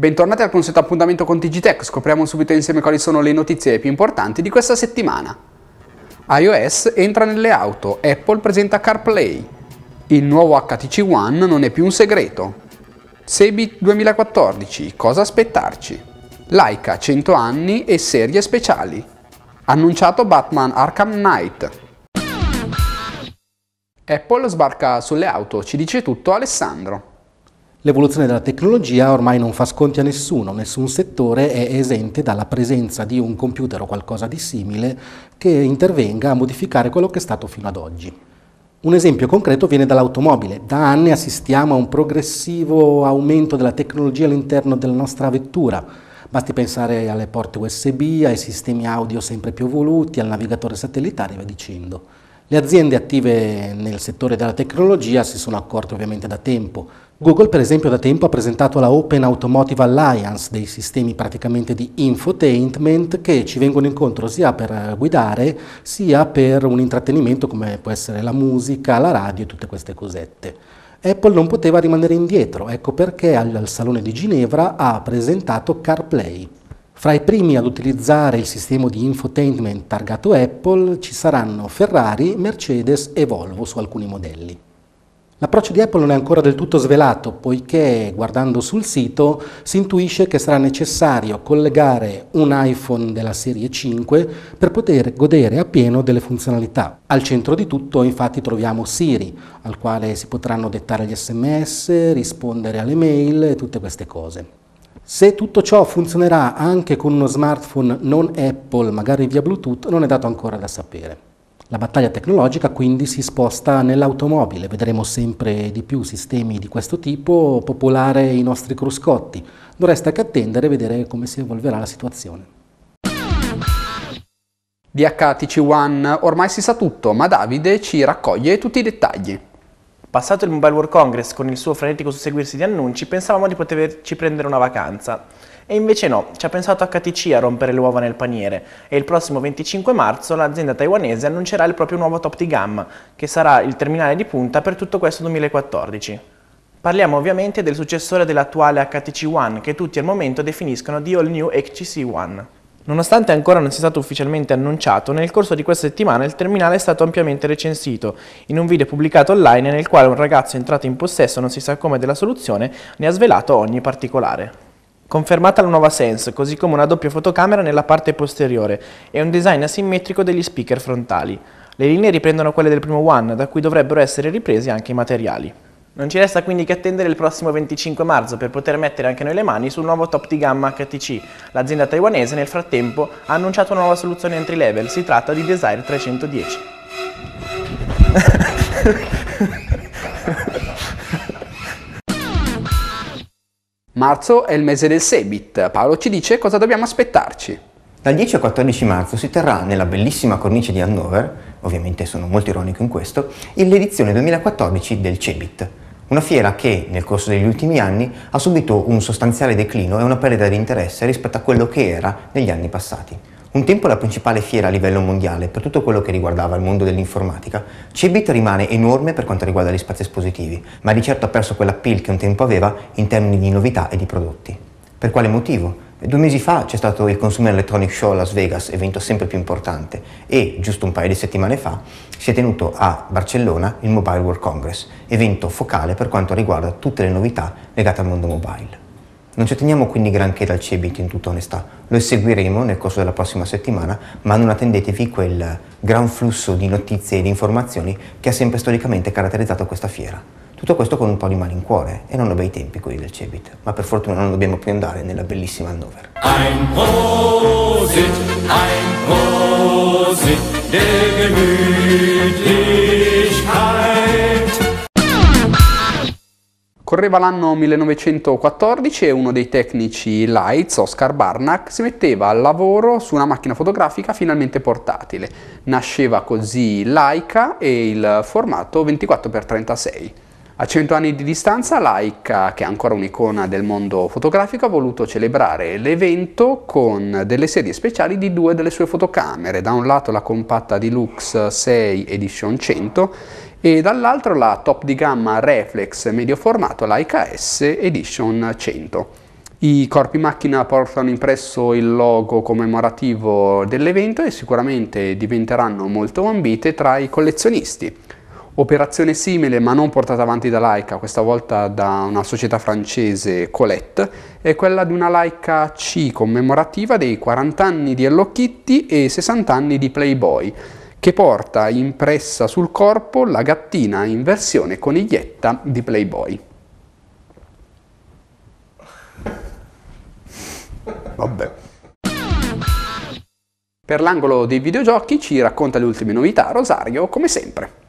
Bentornati al consueto appuntamento con TGTech, scopriamo subito insieme quali sono le notizie più importanti di questa settimana. iOS entra nelle auto, Apple presenta CarPlay, il nuovo HTC One non è più un segreto, Sebit 2014, cosa aspettarci, Laika 100 anni e serie speciali, annunciato Batman Arkham Knight. Apple sbarca sulle auto, ci dice tutto Alessandro. L'evoluzione della tecnologia ormai non fa sconti a nessuno, nessun settore è esente dalla presenza di un computer o qualcosa di simile che intervenga a modificare quello che è stato fino ad oggi. Un esempio concreto viene dall'automobile. Da anni assistiamo a un progressivo aumento della tecnologia all'interno della nostra vettura. Basti pensare alle porte USB, ai sistemi audio sempre più evoluti, al navigatore satellitare e via dicendo. Le aziende attive nel settore della tecnologia si sono accorte ovviamente da tempo, Google per esempio da tempo ha presentato la Open Automotive Alliance, dei sistemi praticamente di infotainment che ci vengono incontro sia per guidare sia per un intrattenimento come può essere la musica, la radio e tutte queste cosette. Apple non poteva rimanere indietro, ecco perché al Salone di Ginevra ha presentato CarPlay. Fra i primi ad utilizzare il sistema di infotainment targato Apple ci saranno Ferrari, Mercedes e Volvo su alcuni modelli. L'approccio di Apple non è ancora del tutto svelato, poiché guardando sul sito si intuisce che sarà necessario collegare un iPhone della serie 5 per poter godere appieno delle funzionalità. Al centro di tutto infatti troviamo Siri, al quale si potranno dettare gli sms, rispondere alle mail e tutte queste cose. Se tutto ciò funzionerà anche con uno smartphone non Apple, magari via Bluetooth, non è dato ancora da sapere. La battaglia tecnologica quindi si sposta nell'automobile, vedremo sempre di più sistemi di questo tipo popolare i nostri cruscotti. Non resta che attendere e vedere come si evolverà la situazione. Di HTC1 ormai si sa tutto, ma Davide ci raccoglie tutti i dettagli. Passato il Mobile World Congress con il suo frenetico susseguirsi di annunci, pensavamo di poterci prendere una vacanza. E invece no, ci ha pensato HTC a rompere le uova nel paniere e il prossimo 25 marzo l'azienda taiwanese annuncerà il proprio nuovo top di gamma, che sarà il terminale di punta per tutto questo 2014. Parliamo ovviamente del successore dell'attuale HTC One, che tutti al momento definiscono The All New HTC One. Nonostante ancora non sia stato ufficialmente annunciato, nel corso di questa settimana il terminale è stato ampiamente recensito in un video pubblicato online nel quale un ragazzo entrato in possesso non si sa come della soluzione ne ha svelato ogni particolare. Confermata la nuova Sense, così come una doppia fotocamera nella parte posteriore e un design asimmetrico degli speaker frontali. Le linee riprendono quelle del primo One, da cui dovrebbero essere ripresi anche i materiali. Non ci resta quindi che attendere il prossimo 25 marzo per poter mettere anche noi le mani sul nuovo top di gamma HTC. L'azienda taiwanese nel frattempo ha annunciato una nuova soluzione entry level, si tratta di Desire 310. Marzo è il mese del Sebit. Paolo ci dice cosa dobbiamo aspettarci. Dal 10 al 14 marzo si terrà nella bellissima cornice di Hannover, ovviamente sono molto ironico in questo, l'edizione 2014 del Cebit, una fiera che nel corso degli ultimi anni ha subito un sostanziale declino e una perdita di interesse rispetto a quello che era negli anni passati. Un tempo la principale fiera a livello mondiale per tutto quello che riguardava il mondo dell'informatica, Cebit rimane enorme per quanto riguarda gli spazi espositivi, ma di certo ha perso quell'appeal che un tempo aveva in termini di novità e di prodotti. Per quale motivo? Due mesi fa c'è stato il Consumer Electronic Show a Las Vegas, evento sempre più importante, e giusto un paio di settimane fa si è tenuto a Barcellona il Mobile World Congress, evento focale per quanto riguarda tutte le novità legate al mondo mobile. Non ci teniamo quindi granché dal Cebit in tutta onestà, lo seguiremo nel corso della prossima settimana, ma non attendetevi quel gran flusso di notizie e di informazioni che ha sempre storicamente caratterizzato questa fiera. Tutto questo con un po' di malincuore e non ho bei tempi quelli del Cebit, ma per fortuna non dobbiamo più andare nella bellissima Andover. Ein Prosit, ein Prosit, der gemütliche Correva l'anno 1914 e uno dei tecnici Lights, Oscar Barnack, si metteva al lavoro su una macchina fotografica finalmente portatile. Nasceva così Leica e il formato 24x36. A 100 anni di distanza Leica, che è ancora un'icona del mondo fotografico, ha voluto celebrare l'evento con delle serie speciali di due delle sue fotocamere, da un lato la compatta Deluxe 6 Edition 100 e dall'altro la top di gamma Reflex medio formato, la IKS Edition 100. I corpi macchina portano impresso il logo commemorativo dell'evento e sicuramente diventeranno molto ambite tra i collezionisti. Operazione simile ma non portata avanti da Leica, questa volta da una società francese Colette, è quella di una Leica C commemorativa dei 40 anni di Hello Kitty e 60 anni di Playboy, che porta impressa sul corpo la gattina in versione coniglietta di Playboy. Vabbè. Per l'angolo dei videogiochi ci racconta le ultime novità Rosario come sempre.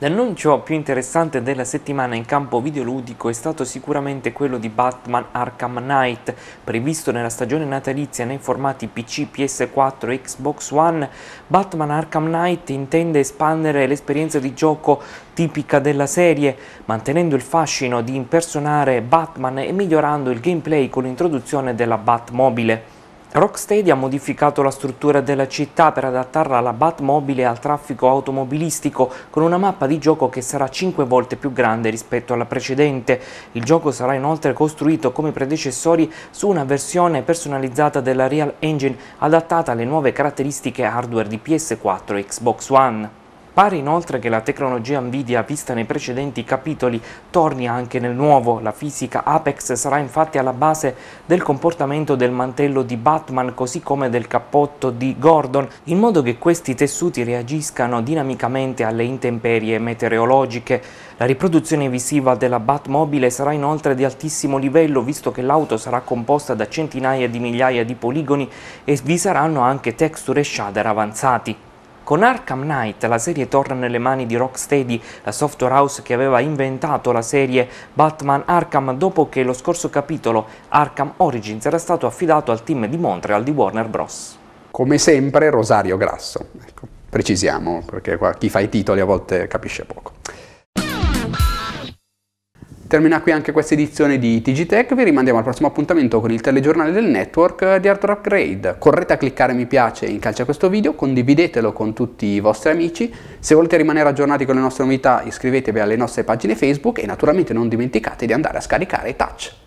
L'annuncio più interessante della settimana in campo videoludico è stato sicuramente quello di Batman Arkham Knight, previsto nella stagione natalizia nei formati PC, PS4 e Xbox One. Batman Arkham Knight intende espandere l'esperienza di gioco tipica della serie, mantenendo il fascino di impersonare Batman e migliorando il gameplay con l'introduzione della Batmobile. Rocksteady ha modificato la struttura della città per adattarla alla Batmobile e al traffico automobilistico con una mappa di gioco che sarà 5 volte più grande rispetto alla precedente. Il gioco sarà inoltre costruito come i predecessori su una versione personalizzata della Real Engine adattata alle nuove caratteristiche hardware di PS4 e Xbox One. Pare inoltre che la tecnologia Nvidia vista nei precedenti capitoli torni anche nel nuovo. La fisica Apex sarà infatti alla base del comportamento del mantello di Batman così come del cappotto di Gordon, in modo che questi tessuti reagiscano dinamicamente alle intemperie meteorologiche. La riproduzione visiva della Batmobile sarà inoltre di altissimo livello visto che l'auto sarà composta da centinaia di migliaia di poligoni e vi saranno anche texture e shader avanzati. Con Arkham Knight la serie torna nelle mani di Rocksteady, la software house che aveva inventato la serie Batman Arkham dopo che lo scorso capitolo Arkham Origins era stato affidato al team di Montreal di Warner Bros. Come sempre Rosario Grasso, ecco, precisiamo perché qua, chi fa i titoli a volte capisce poco. Termina qui anche questa edizione di TG Tech, vi rimandiamo al prossimo appuntamento con il telegiornale del network eh, di Rock Upgrade. Correte a cliccare mi piace in calcio a questo video, condividetelo con tutti i vostri amici, se volete rimanere aggiornati con le nostre novità iscrivetevi alle nostre pagine Facebook e naturalmente non dimenticate di andare a scaricare i touch.